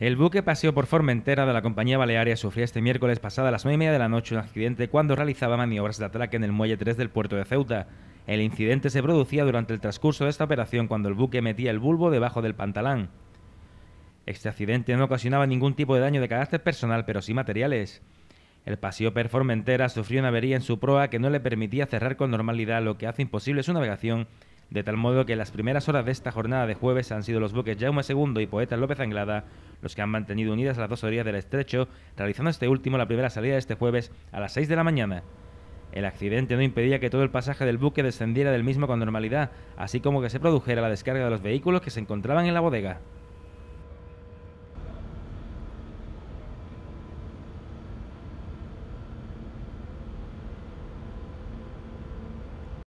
El buque paseo por Formentera de la compañía Balearia sufrió este miércoles pasada a las 9 y media de la noche un accidente cuando realizaba maniobras de atraque en el muelle 3 del puerto de Ceuta. El incidente se producía durante el transcurso de esta operación cuando el buque metía el bulbo debajo del pantalán. Este accidente no ocasionaba ningún tipo de daño de carácter personal, pero sí materiales. El paseo por Formentera sufrió una avería en su proa que no le permitía cerrar con normalidad, lo que hace imposible su navegación, de tal modo que las primeras horas de esta jornada de jueves han sido los buques Jaume II y Poeta López Anglada los que han mantenido unidas las dos orillas del estrecho, realizando este último la primera salida este jueves a las 6 de la mañana. El accidente no impedía que todo el pasaje del buque descendiera del mismo con normalidad, así como que se produjera la descarga de los vehículos que se encontraban en la bodega.